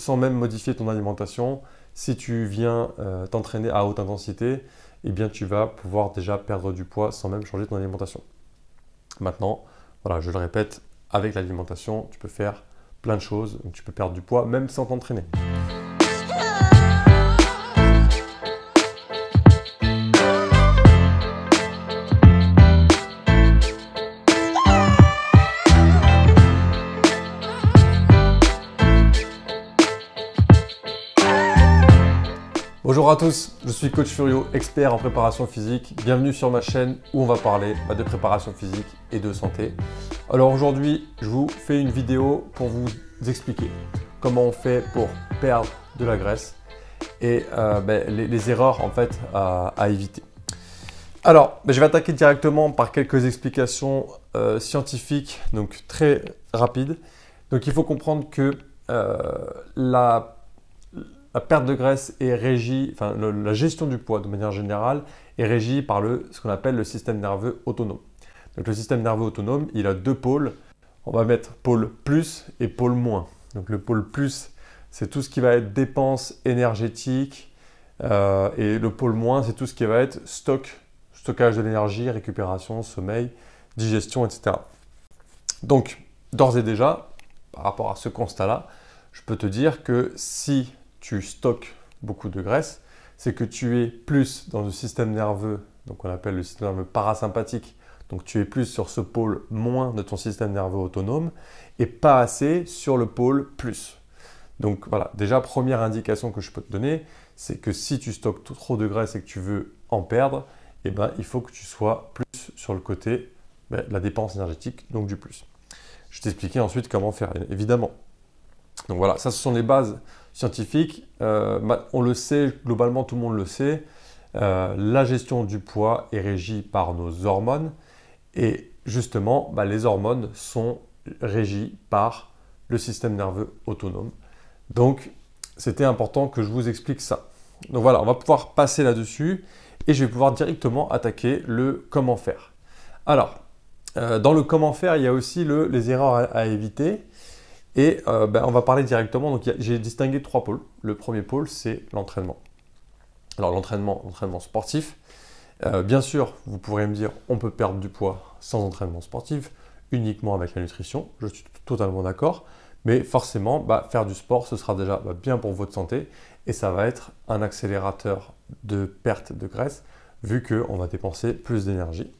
sans même modifier ton alimentation, si tu viens euh, t'entraîner à haute intensité, eh bien tu vas pouvoir déjà perdre du poids sans même changer ton alimentation. Maintenant, voilà, je le répète, avec l'alimentation, tu peux faire plein de choses, tu peux perdre du poids même sans t'entraîner. Bonjour à tous, je suis coach Furio, expert en préparation physique. Bienvenue sur ma chaîne où on va parler bah, de préparation physique et de santé. Alors aujourd'hui, je vous fais une vidéo pour vous expliquer comment on fait pour perdre de la graisse et euh, bah, les, erreurs en fait à, éviter. Alors, bah, je vais attaquer directement par quelques explications euh, scientifiques, donc très rapides. Donc il faut comprendre que euh, la la perte de graisse est régie, enfin la gestion du poids de manière générale est régie par le, ce qu'on appelle le système nerveux autonome. Donc le système nerveux autonome, il a deux pôles. On va mettre pôle plus et pôle moins. Donc le pôle plus, c'est tout ce qui va être dépenses énergétique, euh, et le pôle moins, c'est tout ce qui va être stock, stockage de l'énergie, récupération, sommeil, digestion, etc. Donc d'ores et déjà, par rapport à ce constat-là, je peux te dire que si tu stockes beaucoup de graisse, c'est que tu es plus dans le système nerveux, donc on appelle le système nerveux parasympathique, donc tu es plus sur ce pôle moins de ton système nerveux autonome et pas assez sur le pôle plus. Donc voilà, déjà première indication que je peux te donner, c'est que si tu stockes trop de graisse et que tu veux en perdre, eh ben, il faut que tu sois plus sur le côté ben, de la dépense énergétique, donc du plus. Je t'expliquerai ensuite comment faire, évidemment. Donc voilà, ça ce sont les bases scientifique, euh, on le sait, globalement tout le monde le sait, euh, la gestion du poids est régie par nos hormones et justement bah, les hormones sont régies par le système nerveux autonome. Donc c'était important que je vous explique ça. Donc voilà, on va pouvoir passer là-dessus et je vais pouvoir directement attaquer le comment faire. Alors, euh, dans le comment faire, il y a aussi le, les erreurs à éviter. Et euh, ben, on va parler directement. Donc j'ai distingué trois pôles. Le premier pôle, c'est l'entraînement. Alors l'entraînement, l'entraînement sportif. Euh, bien sûr, vous pourrez me dire, on peut perdre du poids sans entraînement sportif, uniquement avec la nutrition. Je suis totalement d'accord. Mais forcément, bah, faire du sport, ce sera déjà bah, bien pour votre santé et ça va être un accélérateur de perte de graisse vu qu'on va dépenser plus d'énergie.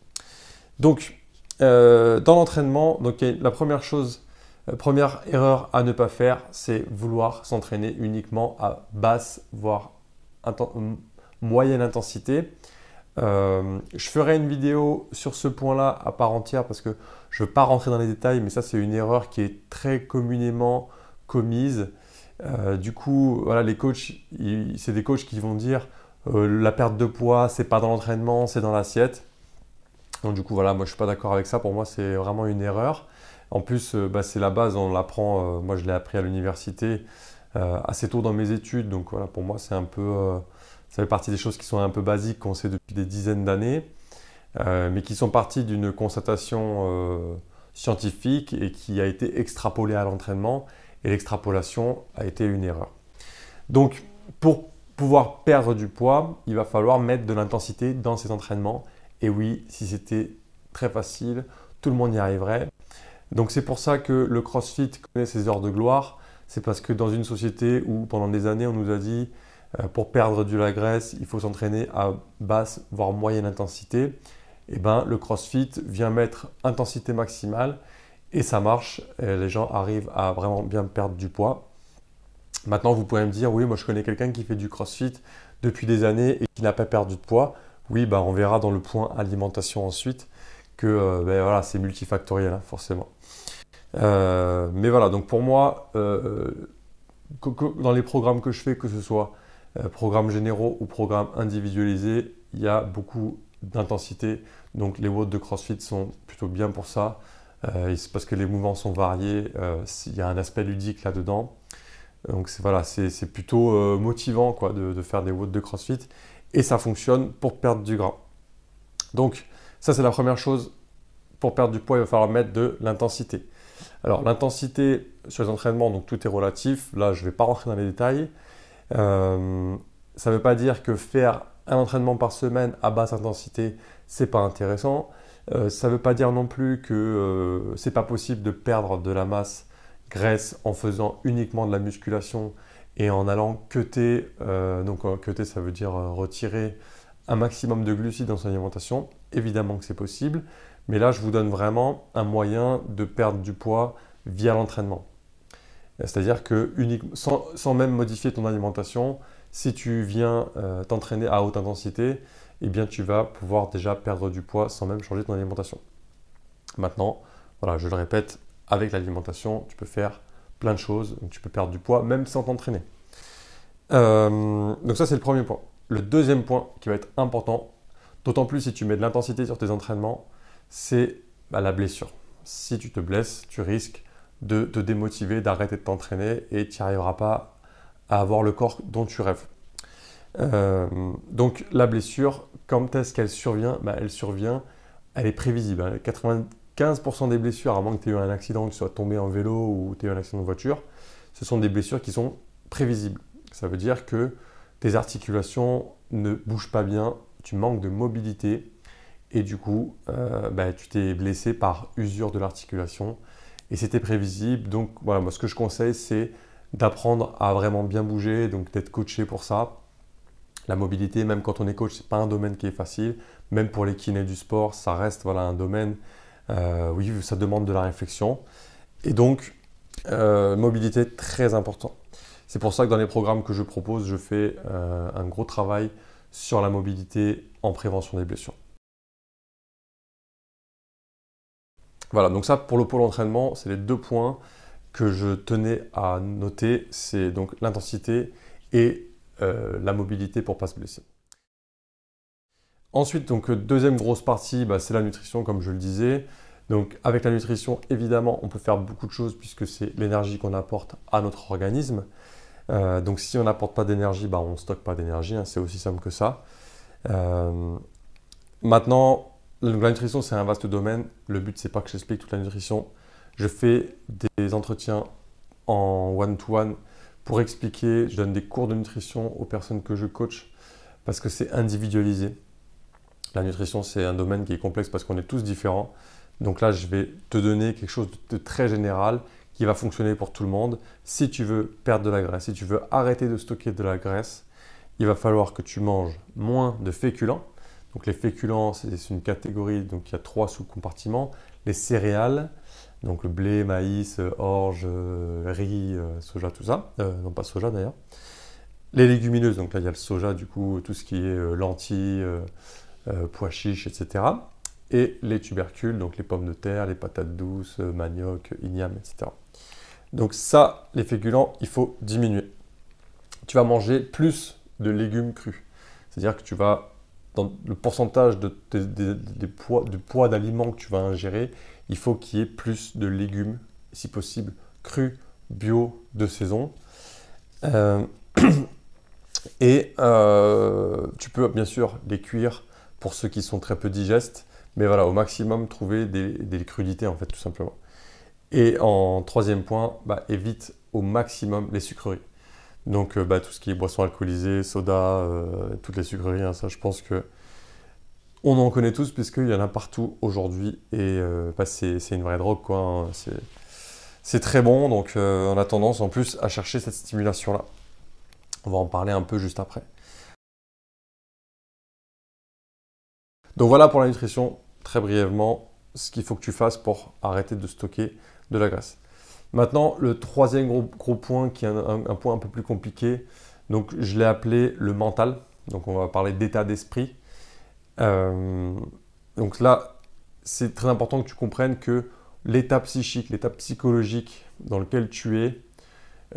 Donc, euh, dans l'entraînement, la première chose Première erreur à ne pas faire, c'est vouloir s'entraîner uniquement à basse, voire euh, moyenne intensité. Euh, je ferai une vidéo sur ce point-là à part entière parce que je ne veux pas rentrer dans les détails, mais ça c'est une erreur qui est très communément commise. Euh, du coup, voilà, les coachs, c'est des coachs qui vont dire la perte de poids, n'est pas dans l'entraînement, c'est dans l'assiette. Donc du coup, voilà, moi je suis pas d'accord avec ça. Pour moi, c'est vraiment une erreur. En plus, euh, bah, c'est la base, on l'apprend, euh, moi je l'ai appris à l'université euh, assez tôt dans mes études, donc voilà, pour moi c'est un peu, ça fait partie des choses qui sont un peu basiques qu'on sait depuis des dizaines d'années, mais qui sont parties d'une constatation scientifique et qui a été extrapolée à l'entraînement, et l'extrapolation a été une erreur. Donc, pour pouvoir perdre du poids, il va falloir mettre de l'intensité dans ses entraînements. Et oui, si c'était très facile, tout le monde y arriverait. Donc c'est pour ça que le CrossFit connaît ses heures de gloire. C'est parce que dans une société où pendant des années on nous a dit euh, pour perdre de la graisse, il faut s'entraîner à basse voire moyenne intensité, et eh ben le CrossFit vient mettre intensité maximale et ça marche. les gens arrivent à vraiment bien perdre du poids. Maintenant, vous pouvez me dire oui, moi je connais quelqu'un qui fait du CrossFit depuis des années et qui n'a pas perdu de poids. Oui, ben, on verra dans le point alimentation ensuite que euh, ben voilà, c'est multifactoriel, hein, forcément. Euh, mais voilà, donc pour moi, euh, dans les programmes que je fais, que ce soit programmes généraux ou programmes individualisés, il y a beaucoup d'intensité. Donc les WOD de CrossFit sont plutôt bien pour ça, parce que les mouvements sont variés, il y a un aspect ludique là-dedans. Donc voilà, c'est plutôt motivant quoi, de, faire des WOD de CrossFit et ça fonctionne pour perdre du gras. Donc ça, c'est la première chose. Pour perdre du poids, il va falloir mettre de l'intensité. Alors, l'intensité sur les entraînements, donc tout est relatif. Là, je ne vais pas rentrer dans les détails. Euh, ça ne veut pas dire que faire un entraînement par semaine à basse intensité, n'est pas intéressant. Euh, ça ne veut pas dire non plus que euh, c'est pas possible de perdre de la masse graisse en faisant uniquement de la musculation et en allant cuter. donc, cuter, ça veut dire retirer un maximum de glucides dans son alimentation. Évidemment que c'est possible, mais là, je vous donne vraiment un moyen de perdre du poids via l'entraînement. C'est-à-dire que uniquement, sans, sans, même modifier ton alimentation, si tu viens euh, t'entraîner à haute intensité, eh bien tu vas pouvoir déjà perdre du poids sans même changer ton alimentation. Maintenant, voilà, je le répète, avec l'alimentation, tu peux faire plein de choses, tu peux perdre du poids même sans t'entraîner. Euh, donc ça c'est le premier point. Le deuxième point qui va être important D'autant plus si tu mets de l'intensité sur tes entraînements, c'est bah, la blessure. Si tu te blesses, tu risques de te démotiver, d'arrêter de t'entraîner et tu n'arriveras arriveras pas à avoir le corps dont tu rêves. Euh, donc la blessure, quand est-ce qu'elle survient bah, Elle survient, elle est prévisible. 95% hein. des blessures, à moins que tu aies eu un accident, que tu sois tombé en vélo ou tu aies eu un accident de voiture, ce sont des blessures qui sont prévisibles. Ça veut dire que tes articulations ne bougent pas bien tu manques de mobilité et du coup, euh, bah, tu t'es blessé par usure de l'articulation et c'était prévisible. Donc voilà, moi ce que je conseille, c'est d'apprendre à vraiment bien bouger, donc d'être coaché pour ça. La mobilité, même quand on est coach, ce n'est pas un domaine qui est facile. Même pour les kinés du sport, ça reste voilà un domaine. Euh, oui, ça demande de la réflexion. Et donc, euh, mobilité très important. C'est pour ça que dans les programmes que je propose, je fais un gros travail sur la mobilité en prévention des blessures. Voilà, donc ça pour le pôle entraînement, c'est les deux points que je tenais à noter, c'est donc l'intensité et euh, la mobilité pour ne pas se blesser. Ensuite, donc deuxième grosse partie, bah, c'est la nutrition, comme je le disais. Donc avec la nutrition, évidemment, on peut faire beaucoup de choses puisque c'est l'énergie qu'on apporte à notre organisme. Euh, donc si on n'apporte pas d'énergie, bah, on ne stocke pas d'énergie, hein. c'est aussi simple que ça. Euh, maintenant, la nutrition, c'est un vaste domaine. Le but, c'est pas que j'explique toute la nutrition. Je fais des entretiens en one-to-one -one pour expliquer. Je donne des cours de nutrition aux personnes que je coach parce que c'est individualisé. La nutrition, c'est un domaine qui est complexe parce qu'on est tous différents. Donc là, je vais te donner quelque chose de très général qui va fonctionner pour tout le monde. Si tu veux perdre de la graisse, si tu veux arrêter de stocker de la graisse, il va falloir que tu manges moins de féculents. Donc les féculents, c'est une catégorie, donc il y a trois sous-compartiments. Les céréales, donc le blé, maïs, orge, euh, riz, euh, soja, tout ça. Euh, non, pas soja d'ailleurs. Les légumineuses, donc là il y a le soja, du coup, tout ce qui est lentilles, pois chiches, etc et les tubercules, donc les pommes de terre, les patates douces, euh, manioc, igname, etc. Donc ça, les féculents, il faut diminuer. Tu vas manger plus de légumes crus. C'est-à-dire que tu vas, dans le pourcentage de, poids, du poids d'aliments que tu vas ingérer, il faut qu'il y ait plus de légumes, si possible, crus, bio, de saison. Euh, et euh, tu peux bien sûr les cuire pour ceux qui sont très peu digestes. Mais voilà, au maximum, trouver des, des crudités, en fait, tout simplement. Et en troisième point, bah, évite au maximum les sucreries. Donc euh, bah, tout ce qui est boissons alcoolisées, soda, euh, toutes les sucreries, hein, ça je pense que on en connaît tous puisqu'il y en a partout aujourd'hui et euh, bah, c'est une vraie drogue quoi. Hein. c'est très bon donc on a tendance en plus à chercher cette stimulation là. On va en parler un peu juste après. Donc voilà pour la nutrition, très brièvement, ce qu'il faut que tu fasses pour arrêter de stocker de la graisse. Maintenant, le troisième gros, point qui est un, point un peu plus compliqué, donc je l'ai appelé le mental. Donc on va parler d'état d'esprit. Euh, donc là, c'est très important que tu comprennes que l'état psychique, l'état psychologique dans lequel tu es,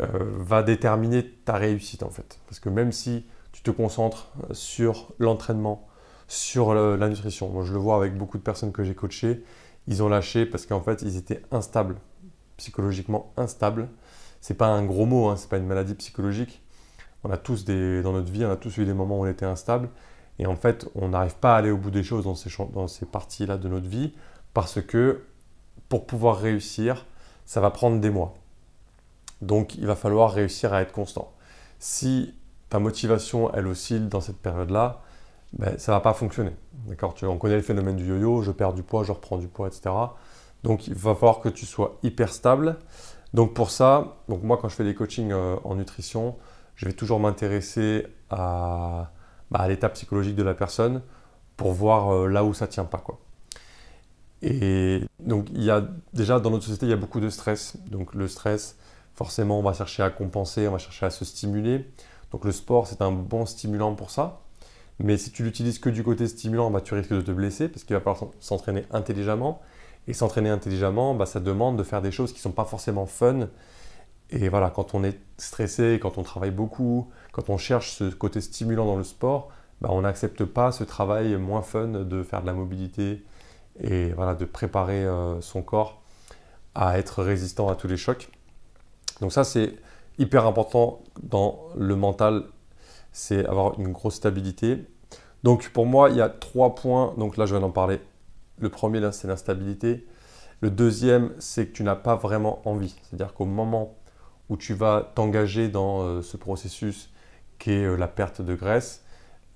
euh, va déterminer ta réussite en fait. Parce que même si tu te concentres sur l'entraînement, sur la nutrition. Moi, je le vois avec beaucoup de personnes que j'ai coachées. Ils ont lâché parce qu'en fait, ils étaient instables, psychologiquement instables. Ce n'est pas un gros mot, hein, ce n'est pas une maladie psychologique. On a tous dans notre vie, on a tous eu des moments où on était instable. Et en fait, on n'arrive pas à aller au bout des choses dans ces, dans ces parties-là de notre vie parce que pour pouvoir réussir, ça va prendre des mois. Donc, il va falloir réussir à être constant. Si ta motivation, elle oscille dans cette période-là, ben, ça ne va pas fonctionner. D'accord On connaît le phénomène du yo-yo, je perds du poids, je reprends du poids, etc. Donc il va falloir que tu sois hyper stable. Donc pour ça, donc moi quand je fais des coachings euh, en nutrition, je vais toujours m'intéresser bah, à, l'état psychologique de la personne pour voir euh, là où ça tient pas. Quoi. Et donc il y a déjà dans notre société, il y a beaucoup de stress. Donc le stress, forcément, on va chercher à compenser, on va chercher à se stimuler. Donc le sport, c'est un bon stimulant pour ça. Mais si tu l'utilises que du côté stimulant, bah, tu risques de te blesser parce qu'il va falloir s'entraîner intelligemment. Et s'entraîner intelligemment, bah, ça demande de faire des choses qui ne sont pas forcément fun. Et voilà, quand on est stressé, quand on travaille beaucoup, quand on cherche ce côté stimulant dans le sport, bah, on n'accepte pas ce travail moins fun de faire de la mobilité et voilà, de préparer euh, son corps à être résistant à tous les chocs. Donc ça, c'est hyper important dans le mental c'est avoir une grosse stabilité. Donc pour moi, il y a trois points. Donc là, je viens d'en parler. Le premier, c'est l'instabilité. Le deuxième, c'est que tu n'as pas vraiment envie. C'est-à-dire qu'au moment où tu vas t'engager dans euh, ce processus qui est euh, la perte de graisse,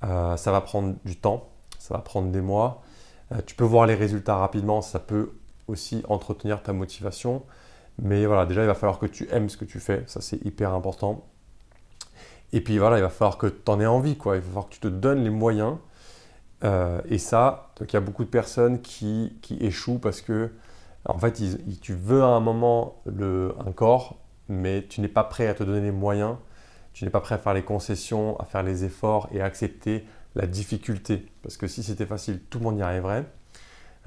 euh, ça va prendre du temps, ça va prendre des mois. tu peux voir les résultats rapidement, ça peut aussi entretenir ta motivation. Mais voilà, déjà, il va falloir que tu aimes ce que tu fais, ça c'est hyper important. Et puis voilà, il va falloir que tu en aies envie, quoi. Il va falloir que tu te donnes les moyens. Euh, et ça, donc il y a beaucoup de personnes qui, qui échouent parce que, en fait, tu veux à un moment le, un corps, mais tu n'es pas prêt à te donner les moyens, tu n'es pas prêt à faire les concessions, à faire les efforts et à accepter la difficulté. Parce que si c'était facile, tout le monde y arriverait.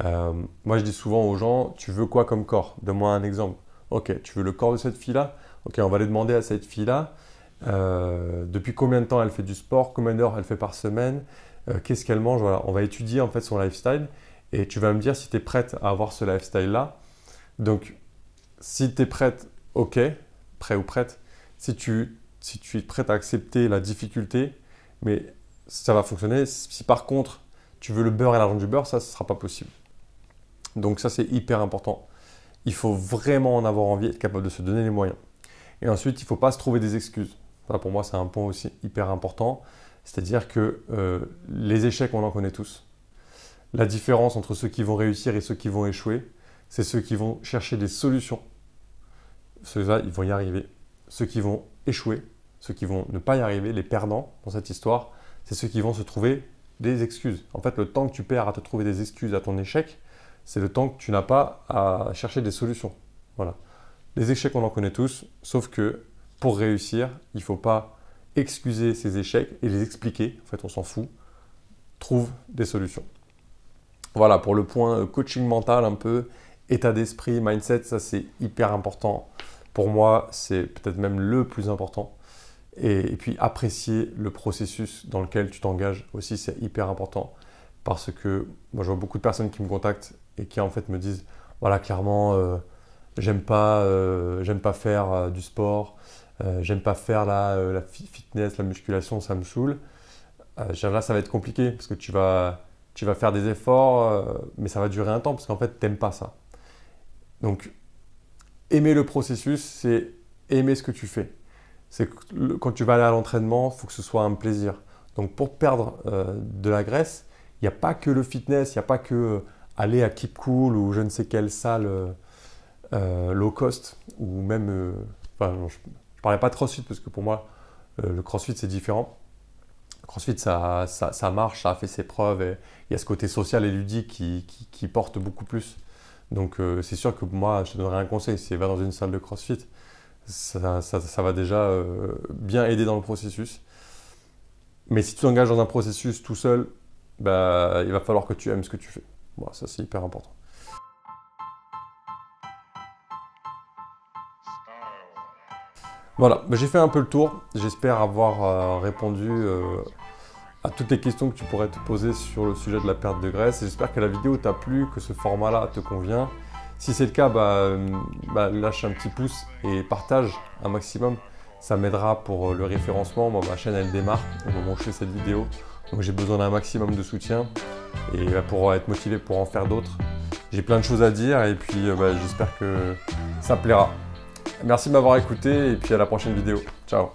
Euh, moi, je dis souvent aux gens, tu veux quoi comme corps Donne-moi un exemple. Ok, tu veux le corps de cette fille-là Ok, on va aller demander à cette fille-là euh, depuis combien de temps elle fait du sport, combien d'heures elle fait par semaine, euh, qu'est-ce qu'elle mange. Voilà. On va étudier en fait son lifestyle et tu vas me dire si tu es prête à avoir ce lifestyle-là. Donc, si tu es prête, ok, prêt ou prête. Si tu, si tu es prête à accepter la difficulté, mais ça va fonctionner. Si par contre, tu veux le beurre et l'argent du beurre, ça ne sera pas possible. Donc ça, c'est hyper important. Il faut vraiment en avoir envie, être capable de se donner les moyens. Et ensuite, il ne faut pas se trouver des excuses pour moi, c'est un point aussi hyper important. C'est-à-dire que euh, les échecs, on en connaît tous. La différence entre ceux qui vont réussir et ceux qui vont échouer, c'est ceux qui vont chercher des solutions. Ceux-là, ils vont y arriver. Ceux qui vont échouer, ceux qui vont ne pas y arriver, les perdants dans cette histoire, c'est ceux qui vont se trouver des excuses. En fait, le temps que tu perds à te trouver des excuses à ton échec, c'est le temps que tu n'as pas à chercher des solutions. Voilà. Les échecs, on en connaît tous, sauf que pour réussir, il ne faut pas excuser ses échecs et les expliquer. En fait, on s'en fout. Trouve des solutions. Voilà pour le point euh, coaching mental un peu, état d'esprit, mindset, ça c'est hyper important. Pour moi, c'est peut-être même le plus important. Et, puis apprécier le processus dans lequel tu t'engages aussi, c'est hyper important. Parce que moi, je vois beaucoup de personnes qui me contactent et qui en fait me disent, voilà, clairement, euh, j'aime pas, euh, pas faire du sport, euh, j'aime pas faire la, euh, fitness, la musculation, ça me saoule. Euh, là, ça va être compliqué parce que tu vas, tu vas faire des efforts, mais ça va durer un temps parce qu'en fait, t'aimes pas ça. Donc, aimer le processus, c'est aimer ce que tu fais. C'est quand tu vas aller à l'entraînement, il faut que ce soit un plaisir. Donc, pour perdre de la graisse, il n'y a pas que le fitness, il n'y a pas que aller à Keep Cool ou je ne sais quelle salle low cost ou même. Je parlais pas de crossfit parce que pour moi, euh, le crossfit c'est différent. Le crossfit ça, marche, ça a fait ses preuves et il y a ce côté social et ludique qui, porte beaucoup plus. Donc euh, c'est sûr que moi, je te donnerais un conseil, si va dans une salle de CrossFit, ça, va déjà euh, bien aider dans le processus. Mais si tu t'engages dans un processus tout seul, bah, il va falloir que tu aimes ce que tu fais. Moi, ça c'est hyper important. Voilà, bah, j'ai fait un peu le tour. J'espère avoir euh, répondu euh, à toutes les questions que tu pourrais te poser sur le sujet de la perte de graisse. J'espère que la vidéo t'a plu, que ce format-là te convient. Si c'est le cas, bah, euh, bah, lâche un petit pouce et partage un maximum. Ça m'aidera pour le référencement. ma chaîne, elle démarre au moment où je fais cette vidéo. Donc j'ai besoin d'un maximum de soutien et pour être motivé pour en faire d'autres. J'ai plein de choses à dire et puis j'espère que ça plaira. Merci de m'avoir écouté et puis à la prochaine vidéo. Ciao